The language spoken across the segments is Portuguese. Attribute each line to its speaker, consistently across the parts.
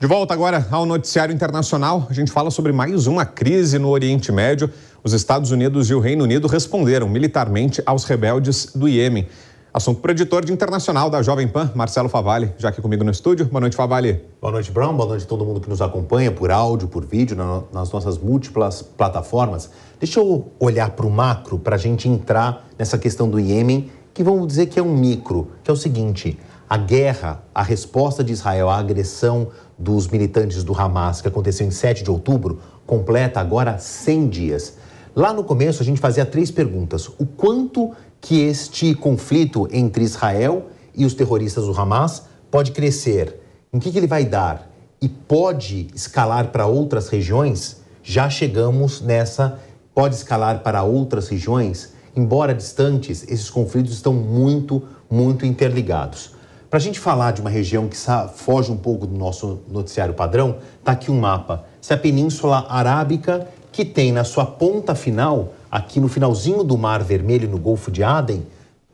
Speaker 1: De volta agora ao noticiário internacional, a gente fala sobre mais uma crise no Oriente Médio. Os Estados Unidos e o Reino Unido responderam militarmente aos rebeldes do Iêmen. Assunto para o editor de internacional da Jovem Pan, Marcelo Favale, já aqui comigo no estúdio. Boa noite, Favale. Boa noite, Brown. Boa noite a todo mundo que nos acompanha por áudio, por vídeo, na,
Speaker 2: nas nossas múltiplas plataformas. Deixa eu olhar para o macro para a gente entrar nessa questão do Iêmen, que vamos dizer que é um micro, que é o seguinte: a guerra, a resposta de Israel à agressão dos militantes do Hamas, que aconteceu em 7 de outubro, completa agora 100 dias. Lá no começo, a gente fazia três perguntas. O quanto que este conflito entre Israel e os terroristas do Hamas pode crescer? Em que, que ele vai dar? E pode escalar para outras regiões? Já chegamos nessa. Pode escalar para outras regiões? Embora distantes, esses conflitos estão muito, muito interligados. Para a gente falar de uma região que foge um pouco do nosso noticiário padrão, está aqui um mapa. Essa é a Península Arábica, que tem na sua ponta final, aqui no finalzinho do Mar Vermelho, no Golfo de Aden,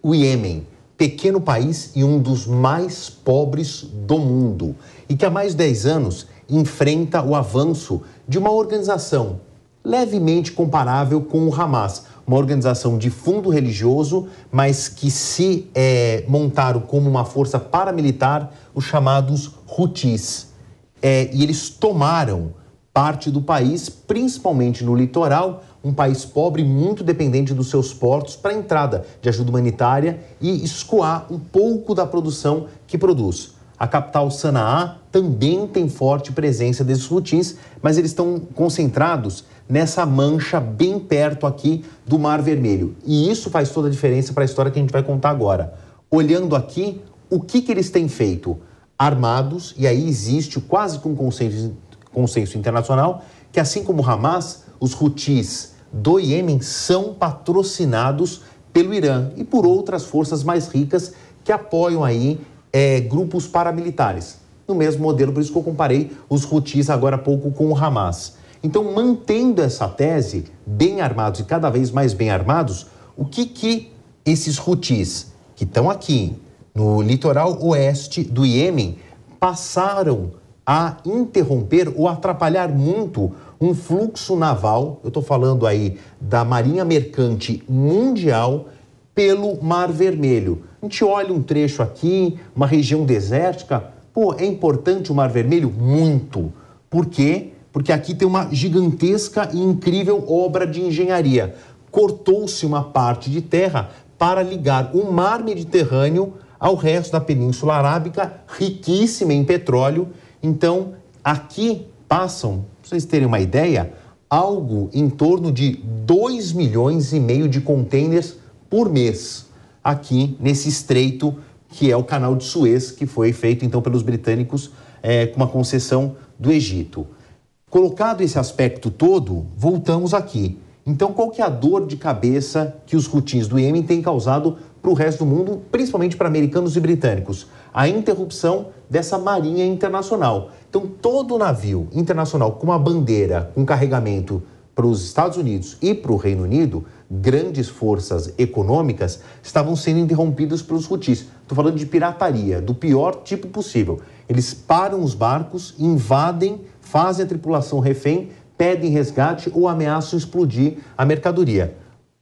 Speaker 2: o Iêmen, pequeno país e um dos mais pobres do mundo, e que há mais de 10 anos enfrenta o avanço de uma organização levemente comparável com o Hamas, uma organização de fundo religioso, mas que se é, montaram como uma força paramilitar, os chamados Houthis. É, e eles tomaram parte do país, principalmente no litoral, um país pobre muito dependente dos seus portos para entrada de ajuda humanitária e escoar um pouco da produção que produz. A capital Sanaá também tem forte presença desses hutins, mas eles estão concentrados nessa mancha bem perto aqui do Mar Vermelho. E isso faz toda a diferença para a história que a gente vai contar agora. Olhando aqui, o que, que eles têm feito? Armados, e aí existe quase que um consenso, consenso internacional, que assim como Hamas, os hutis do Iêmen são patrocinados pelo Irã e por outras forças mais ricas que apoiam aí é, grupos paramilitares. No mesmo modelo, por isso que eu comparei os Houthis agora há pouco com o Hamas. Então, mantendo essa tese, bem armados e cada vez mais bem armados, o que, que esses Houthis, que estão aqui no litoral oeste do Iêmen, passaram a interromper ou atrapalhar muito um fluxo naval, eu estou falando aí da Marinha Mercante Mundial, pelo Mar Vermelho. A gente olha um trecho aqui, uma região desértica. Pô, é importante o Mar Vermelho? Muito. Por quê? Porque aqui tem uma gigantesca e incrível obra de engenharia. Cortou-se uma parte de terra para ligar o mar Mediterrâneo ao resto da Península Arábica, riquíssima em petróleo. Então, aqui passam, para vocês terem uma ideia, algo em torno de 2 milhões e meio de contêineres por mês aqui nesse estreito que é o canal de Suez, que foi feito então pelos britânicos é, com uma concessão do Egito. Colocado esse aspecto todo, voltamos aqui. Então, qual que é a dor de cabeça que os rutins do Iêmen têm causado para o resto do mundo, principalmente para americanos e britânicos? A interrupção dessa marinha internacional. Então, todo navio internacional com uma bandeira, com carregamento para os Estados Unidos e para o Reino Unido grandes forças econômicas estavam sendo interrompidas pelos hutis. Estou falando de pirataria, do pior tipo possível. Eles param os barcos, invadem, fazem a tripulação refém, pedem resgate ou ameaçam explodir a mercadoria.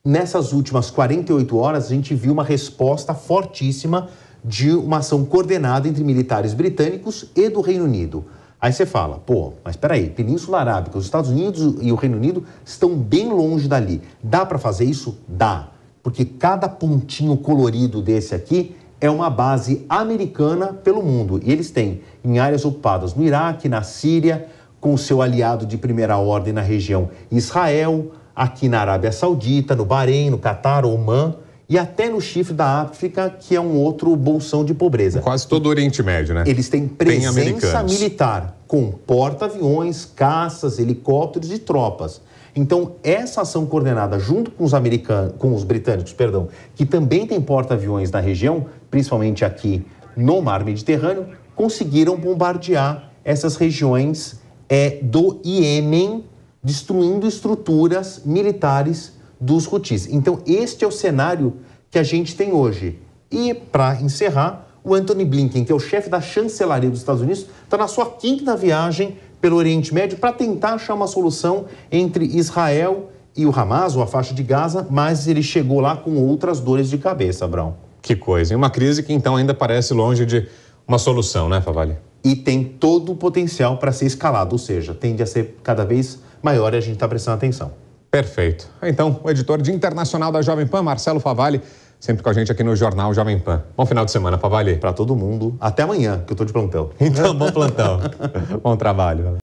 Speaker 2: Nessas últimas 48 horas, a gente viu uma resposta fortíssima de uma ação coordenada entre militares britânicos e do Reino Unido. Aí você fala, pô, mas peraí, Península Arábica, os Estados Unidos e o Reino Unido estão bem longe dali. Dá para fazer isso? Dá. Porque cada pontinho colorido desse aqui é uma base americana pelo mundo. E eles têm em áreas ocupadas no Iraque, na Síria, com seu aliado de primeira ordem na região Israel, aqui na Arábia Saudita, no Bahrein, no Catar, Oman e até no chifre da África, que é um outro bolsão de pobreza. Quase todo o Oriente Médio, né? Eles têm presença
Speaker 1: militar,
Speaker 2: com porta-aviões, caças, helicópteros e tropas. Então, essa ação coordenada junto com os americanos, com os britânicos, perdão, que também tem porta-aviões na região, principalmente aqui no Mar Mediterrâneo, conseguiram bombardear essas regiões é, do Iêmen, destruindo estruturas militares dos Houthis. Então, este é o cenário que a gente tem hoje. E, para encerrar, o Anthony Blinken, que é o chefe da chancelaria dos Estados Unidos, está na sua quinta viagem pelo Oriente Médio para tentar achar uma solução entre Israel e o Hamas, ou a faixa de Gaza, mas ele chegou lá com outras dores de cabeça, Abraão.
Speaker 1: Que coisa. E uma crise que então ainda parece longe de uma solução, né, Favalli? E tem todo o potencial para ser escalado, ou seja, tende a ser cada vez maior e a gente está prestando atenção. Perfeito. Então, o editor de internacional da Jovem Pan, Marcelo Favalli, sempre com a gente aqui no Jornal Jovem Pan. Bom final de semana, Favalli. Para todo mundo. Até amanhã, que eu estou de plantão. Então, bom plantão. bom trabalho.